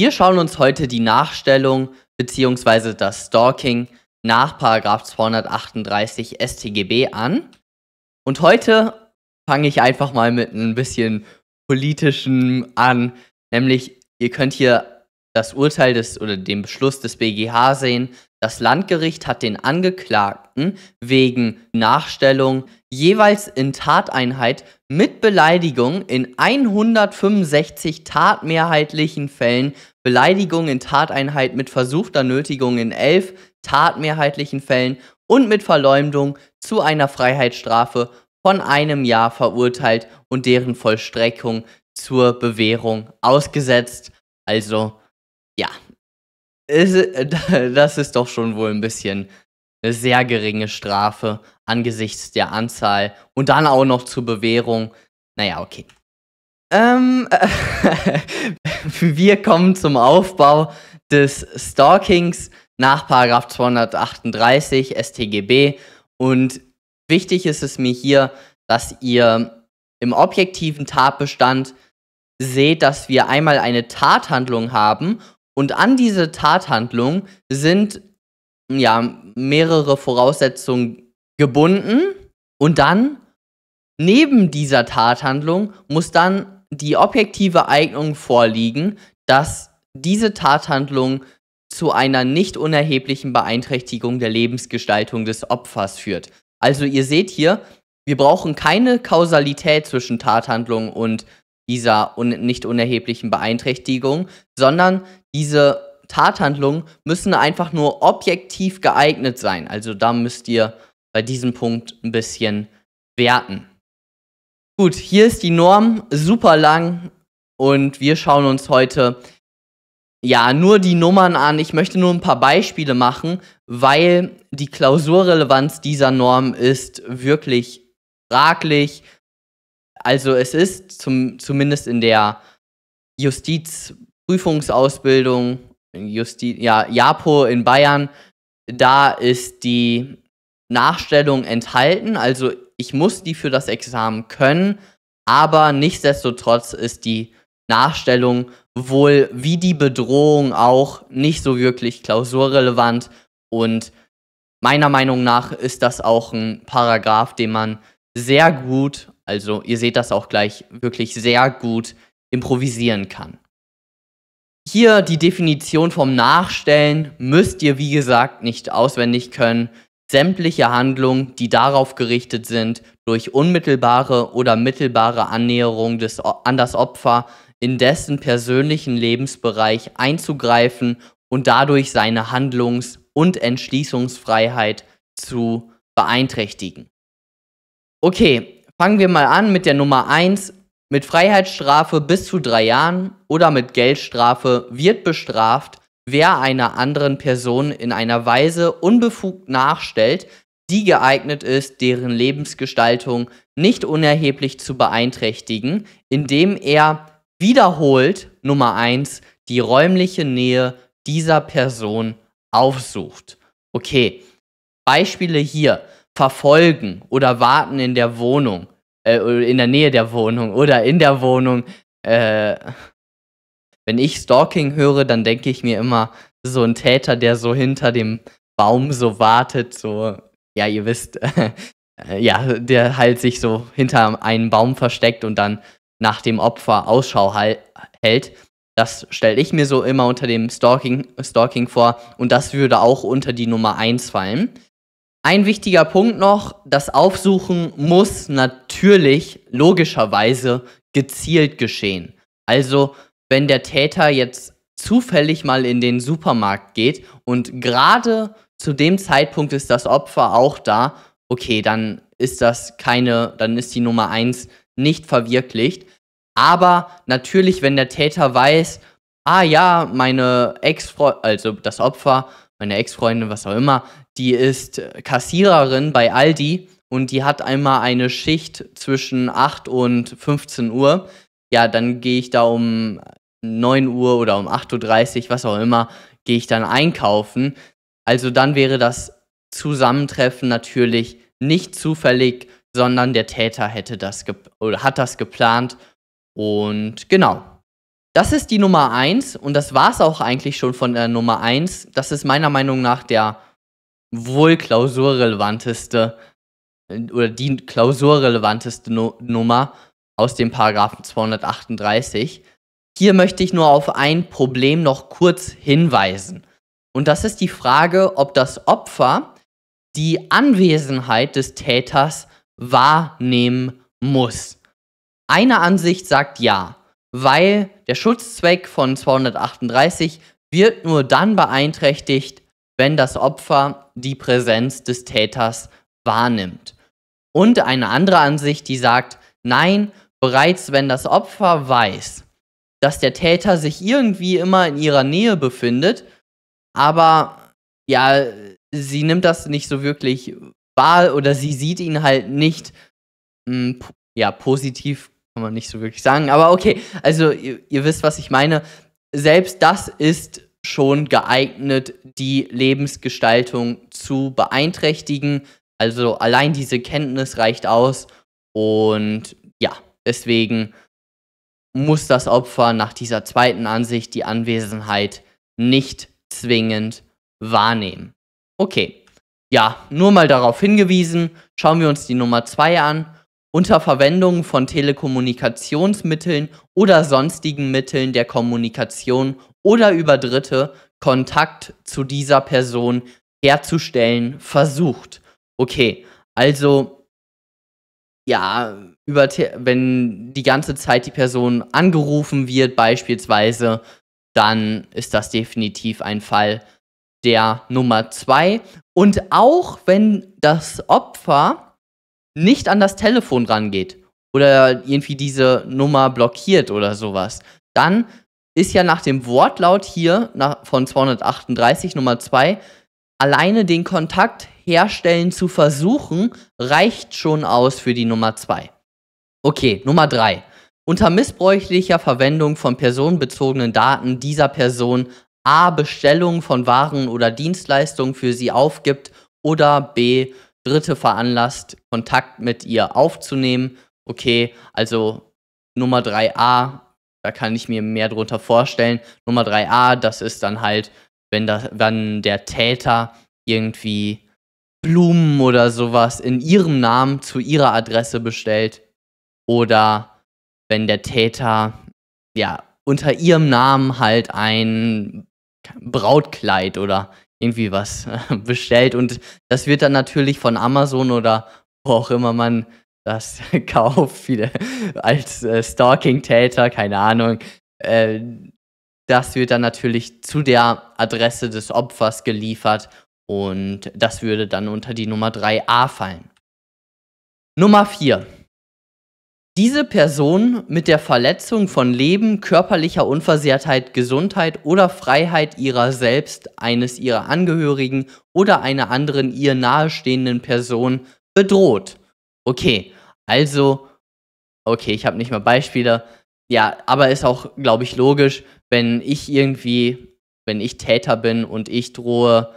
Wir schauen uns heute die Nachstellung bzw. das Stalking nach 238 StGB an. Und heute fange ich einfach mal mit ein bisschen politischem an, nämlich ihr könnt hier das Urteil des oder den Beschluss des BGH sehen. Das Landgericht hat den Angeklagten wegen Nachstellung jeweils in Tateinheit mit Beleidigung in 165 tatmehrheitlichen Fällen Beleidigung in Tateinheit mit versuchter Nötigung in elf tatmehrheitlichen Fällen und mit Verleumdung zu einer Freiheitsstrafe von einem Jahr verurteilt und deren Vollstreckung zur Bewährung ausgesetzt. Also, ja, das ist doch schon wohl ein bisschen eine sehr geringe Strafe angesichts der Anzahl und dann auch noch zur Bewährung. Naja, okay. Ähm, äh, wir kommen zum Aufbau des Stalkings nach 238 StGB. Und wichtig ist es mir hier, dass ihr im objektiven Tatbestand seht, dass wir einmal eine Tathandlung haben und an diese Tathandlung sind ja mehrere Voraussetzungen gebunden und dann neben dieser Tathandlung muss dann die objektive Eignung vorliegen, dass diese Tathandlung zu einer nicht unerheblichen Beeinträchtigung der Lebensgestaltung des Opfers führt. Also ihr seht hier, wir brauchen keine Kausalität zwischen Tathandlung und dieser un nicht unerheblichen Beeinträchtigung, sondern diese Tathandlungen müssen einfach nur objektiv geeignet sein. Also da müsst ihr bei diesem Punkt ein bisschen werten. Gut, hier ist die Norm super lang und wir schauen uns heute ja nur die Nummern an. Ich möchte nur ein paar Beispiele machen, weil die Klausurrelevanz dieser Norm ist wirklich fraglich. Also es ist zum, zumindest in der Justizprüfungsausbildung, Justi ja, JAPO in Bayern, da ist die Nachstellung enthalten. Also ich muss die für das Examen können, aber nichtsdestotrotz ist die Nachstellung wohl wie die Bedrohung auch nicht so wirklich klausurrelevant und meiner Meinung nach ist das auch ein Paragraph, den man sehr gut, also ihr seht das auch gleich, wirklich sehr gut improvisieren kann. Hier die Definition vom Nachstellen müsst ihr, wie gesagt, nicht auswendig können sämtliche Handlungen, die darauf gerichtet sind, durch unmittelbare oder mittelbare Annäherung des, an das Opfer in dessen persönlichen Lebensbereich einzugreifen und dadurch seine Handlungs- und Entschließungsfreiheit zu beeinträchtigen. Okay, fangen wir mal an mit der Nummer 1. Mit Freiheitsstrafe bis zu drei Jahren oder mit Geldstrafe wird bestraft, wer einer anderen Person in einer Weise unbefugt nachstellt, die geeignet ist, deren Lebensgestaltung nicht unerheblich zu beeinträchtigen, indem er wiederholt Nummer 1, die räumliche Nähe dieser Person aufsucht. Okay, Beispiele hier: Verfolgen oder warten in der Wohnung, äh, in der Nähe der Wohnung oder in der Wohnung. Äh, wenn ich Stalking höre, dann denke ich mir immer, so ein Täter, der so hinter dem Baum so wartet, so, ja, ihr wisst, ja, der halt sich so hinter einem Baum versteckt und dann nach dem Opfer Ausschau hält. Das stelle ich mir so immer unter dem Stalking, Stalking vor und das würde auch unter die Nummer 1 fallen. Ein wichtiger Punkt noch, das Aufsuchen muss natürlich logischerweise gezielt geschehen. Also wenn der Täter jetzt zufällig mal in den Supermarkt geht und gerade zu dem Zeitpunkt ist das Opfer auch da, okay, dann ist das keine, dann ist die Nummer 1 nicht verwirklicht. Aber natürlich, wenn der Täter weiß, ah ja, meine Ex-Freundin, also das Opfer, meine Ex-Freundin, was auch immer, die ist Kassiererin bei Aldi und die hat einmal eine Schicht zwischen 8 und 15 Uhr, ja, dann gehe ich da um 9 Uhr oder um 8.30 Uhr, was auch immer, gehe ich dann einkaufen. Also dann wäre das Zusammentreffen natürlich nicht zufällig, sondern der Täter hätte das oder hat das geplant. Und genau. Das ist die Nummer 1 und das war es auch eigentlich schon von der Nummer 1. Das ist meiner Meinung nach der wohl klausurrelevanteste äh, oder die klausurrelevanteste no Nummer aus dem Paragraphen 238. Hier möchte ich nur auf ein Problem noch kurz hinweisen. Und das ist die Frage, ob das Opfer die Anwesenheit des Täters wahrnehmen muss. Eine Ansicht sagt ja, weil der Schutzzweck von 238 wird nur dann beeinträchtigt, wenn das Opfer die Präsenz des Täters wahrnimmt. Und eine andere Ansicht, die sagt, nein, bereits wenn das Opfer weiß, dass der Täter sich irgendwie immer in ihrer Nähe befindet, aber ja, sie nimmt das nicht so wirklich wahr oder sie sieht ihn halt nicht, mh, hm, ja, positiv kann man nicht so wirklich sagen, aber okay, also ihr, ihr wisst, was ich meine. Selbst das ist schon geeignet, die Lebensgestaltung zu beeinträchtigen. Also allein diese Kenntnis reicht aus und ja, deswegen muss das Opfer nach dieser zweiten Ansicht die Anwesenheit nicht zwingend wahrnehmen. Okay, ja, nur mal darauf hingewiesen, schauen wir uns die Nummer 2 an. Unter Verwendung von Telekommunikationsmitteln oder sonstigen Mitteln der Kommunikation oder über Dritte Kontakt zu dieser Person herzustellen versucht. Okay, also ja, über, wenn die ganze Zeit die Person angerufen wird beispielsweise, dann ist das definitiv ein Fall der Nummer zwei. Und auch wenn das Opfer nicht an das Telefon rangeht oder irgendwie diese Nummer blockiert oder sowas, dann ist ja nach dem Wortlaut hier nach, von 238 Nummer 2 alleine den Kontakt herstellen zu versuchen, reicht schon aus für die Nummer 2. Okay, Nummer drei. Unter missbräuchlicher Verwendung von personenbezogenen Daten dieser Person a. Bestellungen von Waren oder Dienstleistungen für sie aufgibt oder b. Dritte veranlasst, Kontakt mit ihr aufzunehmen. Okay, also Nummer 3a, da kann ich mir mehr drunter vorstellen. Nummer 3a, das ist dann halt, wenn, das, wenn der Täter irgendwie Blumen oder sowas in ihrem Namen zu ihrer Adresse bestellt oder wenn der Täter ja unter ihrem Namen halt ein Brautkleid oder irgendwie was äh, bestellt und das wird dann natürlich von Amazon oder wo auch immer man das kauft, wieder als äh, Stalking-Täter, keine Ahnung. Äh, das wird dann natürlich zu der Adresse des Opfers geliefert und das würde dann unter die Nummer 3a fallen. Nummer 4 diese Person mit der Verletzung von Leben, körperlicher Unversehrtheit, Gesundheit oder Freiheit ihrer selbst, eines ihrer Angehörigen oder einer anderen ihr nahestehenden Person bedroht. Okay, also, okay, ich habe nicht mal Beispiele. Ja, aber ist auch, glaube ich, logisch, wenn ich irgendwie, wenn ich Täter bin und ich drohe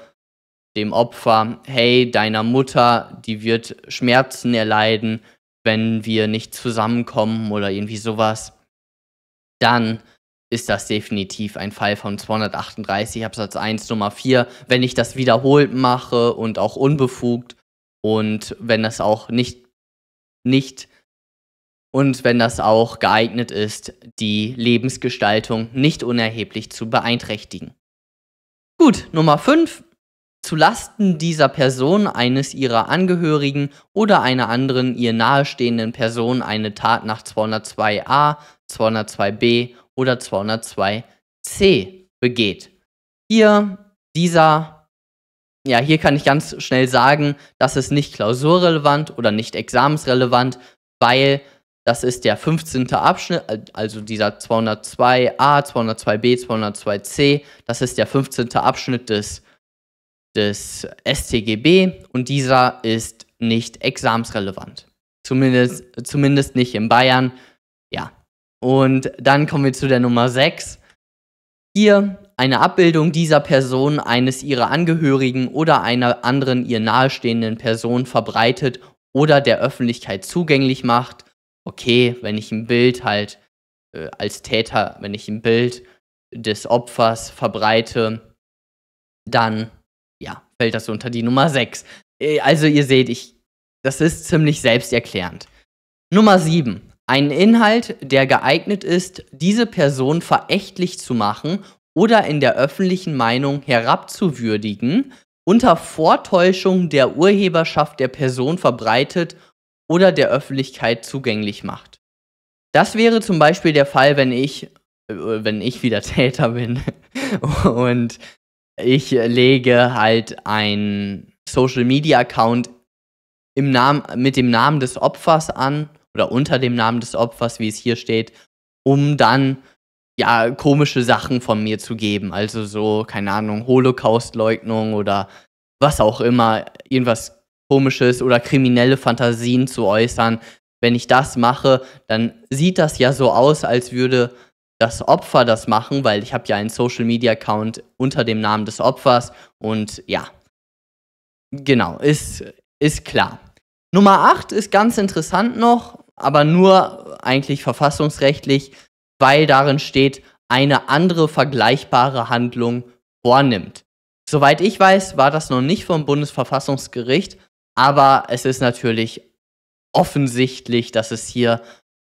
dem Opfer, hey, deiner Mutter, die wird Schmerzen erleiden, wenn wir nicht zusammenkommen oder irgendwie sowas, dann ist das definitiv ein Fall von 238 Absatz 1 Nummer 4, wenn ich das wiederholt mache und auch unbefugt und wenn das auch nicht, nicht und wenn das auch geeignet ist, die Lebensgestaltung nicht unerheblich zu beeinträchtigen. Gut, Nummer 5 zu Lasten dieser Person, eines ihrer Angehörigen oder einer anderen ihr nahestehenden Person eine Tat nach 202a, 202b oder 202c begeht. Hier dieser ja, hier kann ich ganz schnell sagen, das ist nicht klausurrelevant oder nicht examensrelevant, weil das ist der 15. Abschnitt, also dieser 202a, 202b, 202c, das ist der 15. Abschnitt des des STGB und dieser ist nicht examsrelevant. Zumindest, zumindest nicht in Bayern. Ja. Und dann kommen wir zu der Nummer 6. Hier eine Abbildung dieser Person, eines ihrer Angehörigen oder einer anderen ihr nahestehenden Person verbreitet oder der Öffentlichkeit zugänglich macht. Okay, wenn ich ein Bild halt äh, als Täter, wenn ich ein Bild des Opfers verbreite, dann ja, fällt das unter die Nummer 6. Äh, also ihr seht, ich, das ist ziemlich selbsterklärend. Nummer 7. Ein Inhalt, der geeignet ist, diese Person verächtlich zu machen oder in der öffentlichen Meinung herabzuwürdigen, unter Vortäuschung der Urheberschaft der Person verbreitet oder der Öffentlichkeit zugänglich macht. Das wäre zum Beispiel der Fall, wenn ich, äh, wenn ich wieder Täter bin und ich lege halt ein Social Media Account im Namen, mit dem Namen des Opfers an oder unter dem Namen des Opfers, wie es hier steht, um dann ja komische Sachen von mir zu geben. Also so, keine Ahnung, Holocaust-Leugnung oder was auch immer, irgendwas komisches oder kriminelle Fantasien zu äußern. Wenn ich das mache, dann sieht das ja so aus, als würde das Opfer das machen, weil ich habe ja einen Social Media Account unter dem Namen des Opfers und ja. Genau, ist, ist klar. Nummer 8 ist ganz interessant noch, aber nur eigentlich verfassungsrechtlich, weil darin steht, eine andere vergleichbare Handlung vornimmt. Soweit ich weiß, war das noch nicht vom Bundesverfassungsgericht, aber es ist natürlich offensichtlich, dass es hier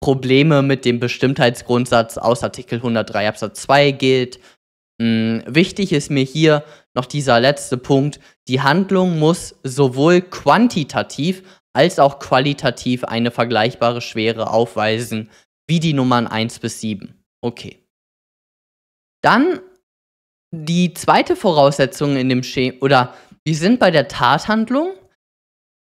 Probleme mit dem Bestimmtheitsgrundsatz aus Artikel 103 Absatz 2 gilt. Mh, hm, wichtig ist mir hier noch dieser letzte Punkt. Die Handlung muss sowohl quantitativ als auch qualitativ eine vergleichbare Schwere aufweisen wie die Nummern 1 bis 7. Okay. Dann die zweite Voraussetzung in dem Schema, oder wir sind bei der Tathandlung.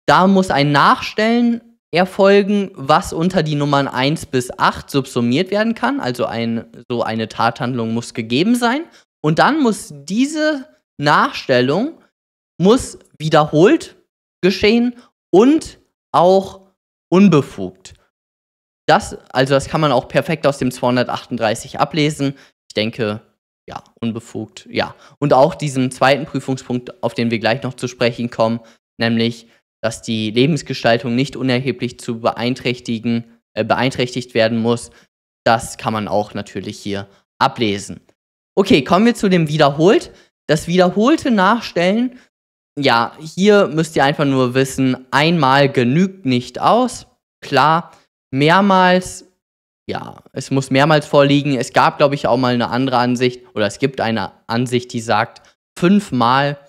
Da muss ein Nachstellen erfolgen, was unter die Nummern 1 bis 8 subsumiert werden kann. Also ein, so eine Tathandlung muss gegeben sein. Und dann muss diese Nachstellung muss wiederholt geschehen und auch unbefugt. Das, also das kann man auch perfekt aus dem 238 ablesen. Ich denke, ja, unbefugt, ja. Und auch diesen zweiten Prüfungspunkt, auf den wir gleich noch zu sprechen kommen, nämlich dass die Lebensgestaltung nicht unerheblich zu beeinträchtigen, äh, beeinträchtigt werden muss. Das kann man auch natürlich hier ablesen. Okay, kommen wir zu dem Wiederholt. Das wiederholte Nachstellen, ja, hier müsst ihr einfach nur wissen, einmal genügt nicht aus. Klar, mehrmals, ja, es muss mehrmals vorliegen. Es gab, glaube ich, auch mal eine andere Ansicht oder es gibt eine Ansicht, die sagt, fünfmal,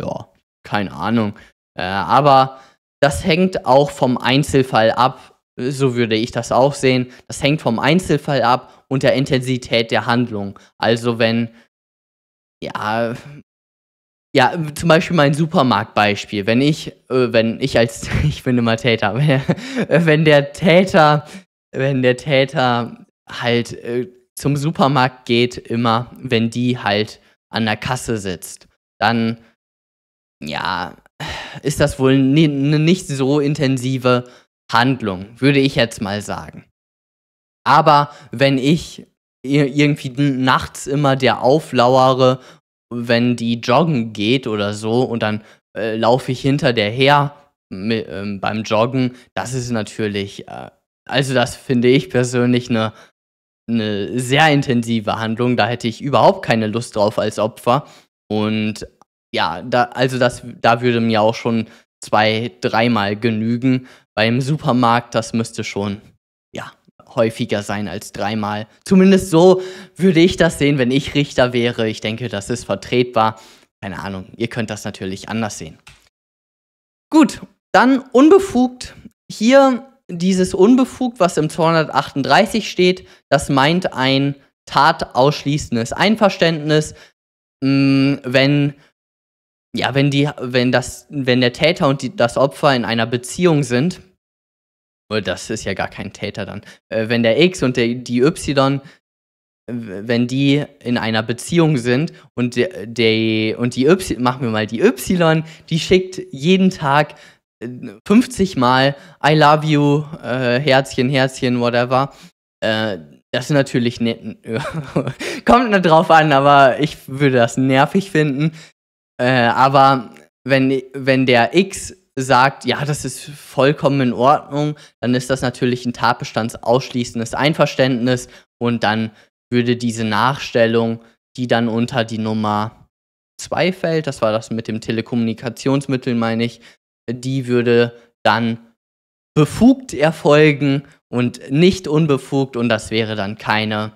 ja, keine Ahnung. Äh, aber das hängt auch vom Einzelfall ab, so würde ich das auch sehen. Das hängt vom Einzelfall ab und der Intensität der Handlung. Also wenn, ja, ja, zum Beispiel mein Supermarktbeispiel. Wenn ich, äh, wenn ich als, ich bin immer Täter, wenn der Täter, wenn der Täter halt äh, zum Supermarkt geht, immer, wenn die halt an der Kasse sitzt, dann, ja, ist das wohl eine nicht so intensive Handlung, würde ich jetzt mal sagen. Aber wenn ich irgendwie nachts immer der auflauere, wenn die joggen geht oder so und dann äh, laufe ich hinter der her mit, äh, beim Joggen, das ist natürlich, äh, also das finde ich persönlich eine, eine sehr intensive Handlung, da hätte ich überhaupt keine Lust drauf als Opfer und ja, da, also das, da würde mir auch schon zwei, dreimal genügen. Beim Supermarkt, das müsste schon, ja, häufiger sein als dreimal. Zumindest so würde ich das sehen, wenn ich Richter wäre. Ich denke, das ist vertretbar. Keine Ahnung, ihr könnt das natürlich anders sehen. Gut, dann unbefugt. Hier dieses unbefugt, was im 238 steht, das meint ein tatausschließendes Einverständnis, hm, wenn ja, wenn die, wenn das, wenn der Täter und die, das Opfer in einer Beziehung sind, das ist ja gar kein Täter dann. Äh, wenn der X und der, die Y, wenn die in einer Beziehung sind und der, der und die Y, machen wir mal die Y, die schickt jeden Tag 50 äh, Mal I love you, äh, Herzchen, Herzchen, whatever. Äh, das ist natürlich nett. Kommt nur drauf an, aber ich würde das nervig finden. Äh, aber wenn, wenn der X sagt, ja, das ist vollkommen in Ordnung, dann ist das natürlich ein tatbestandsausschließendes Einverständnis und dann würde diese Nachstellung, die dann unter die Nummer 2 fällt, das war das mit dem Telekommunikationsmittel, meine ich, die würde dann befugt erfolgen und nicht unbefugt und das wäre dann keine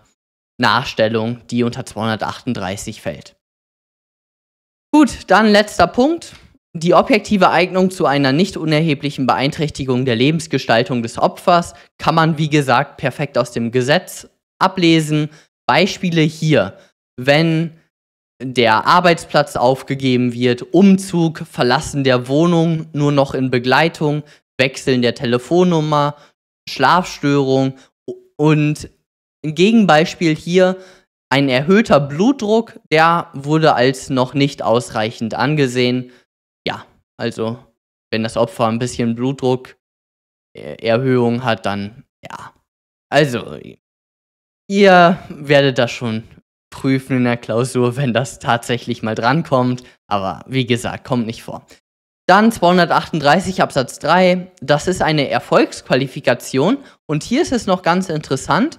Nachstellung, die unter 238 fällt. Gut, dann letzter Punkt. Die objektive Eignung zu einer nicht unerheblichen Beeinträchtigung der Lebensgestaltung des Opfers kann man, wie gesagt, perfekt aus dem Gesetz ablesen. Beispiele hier. Wenn der Arbeitsplatz aufgegeben wird, Umzug, Verlassen der Wohnung nur noch in Begleitung, Wechseln der Telefonnummer, Schlafstörung und ein Gegenbeispiel hier, ein erhöhter Blutdruck, der wurde als noch nicht ausreichend angesehen. Ja, also wenn das Opfer ein bisschen Blutdruckerhöhung äh, hat, dann ja. Also, ihr werdet das schon prüfen in der Klausur, wenn das tatsächlich mal drankommt. Aber wie gesagt, kommt nicht vor. Dann 238 Absatz 3, das ist eine Erfolgsqualifikation. Und hier ist es noch ganz interessant,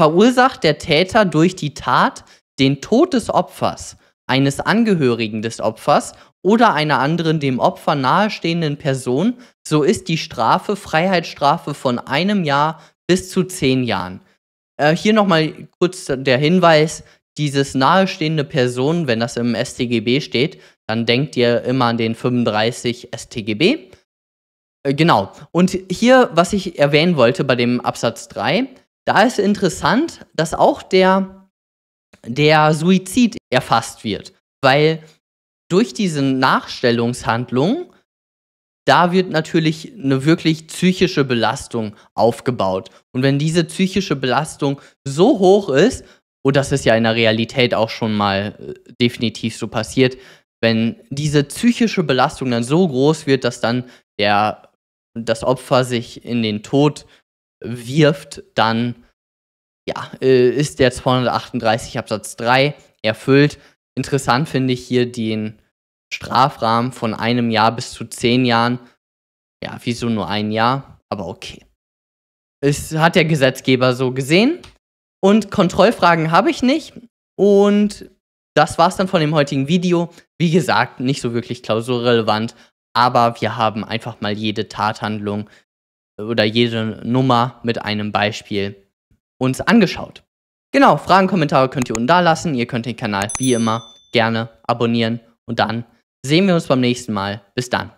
verursacht der Täter durch die Tat den Tod des Opfers, eines Angehörigen des Opfers oder einer anderen dem Opfer nahestehenden Person, so ist die Strafe Freiheitsstrafe von einem Jahr bis zu zehn Jahren. Äh, hier nochmal kurz der Hinweis, dieses nahestehende Person, wenn das im StGB steht, dann denkt ihr immer an den 35 StGB. Äh, genau. Und hier, was ich erwähnen wollte bei dem Absatz 3, da ist interessant, dass auch der, der Suizid erfasst wird, weil durch diese Nachstellungshandlung, da wird natürlich eine wirklich psychische Belastung aufgebaut. Und wenn diese psychische Belastung so hoch ist, und das ist ja in der Realität auch schon mal äh, definitiv so passiert, wenn diese psychische Belastung dann so groß wird, dass dann der, das Opfer sich in den Tod wirft, dann ja, äh, ist der 238 Absatz 3 erfüllt. Interessant finde ich hier den Strafrahmen von einem Jahr bis zu zehn Jahren. Ja, wieso nur ein Jahr? Aber okay. Es hat der Gesetzgeber so gesehen. Und Kontrollfragen habe ich nicht. Und das war's dann von dem heutigen Video. Wie gesagt, nicht so wirklich klausurrelevant, aber wir haben einfach mal jede Tathandlung oder jede Nummer mit einem Beispiel uns angeschaut. Genau, Fragen, Kommentare könnt ihr unten da lassen. Ihr könnt den Kanal wie immer gerne abonnieren und dann sehen wir uns beim nächsten Mal. Bis dann.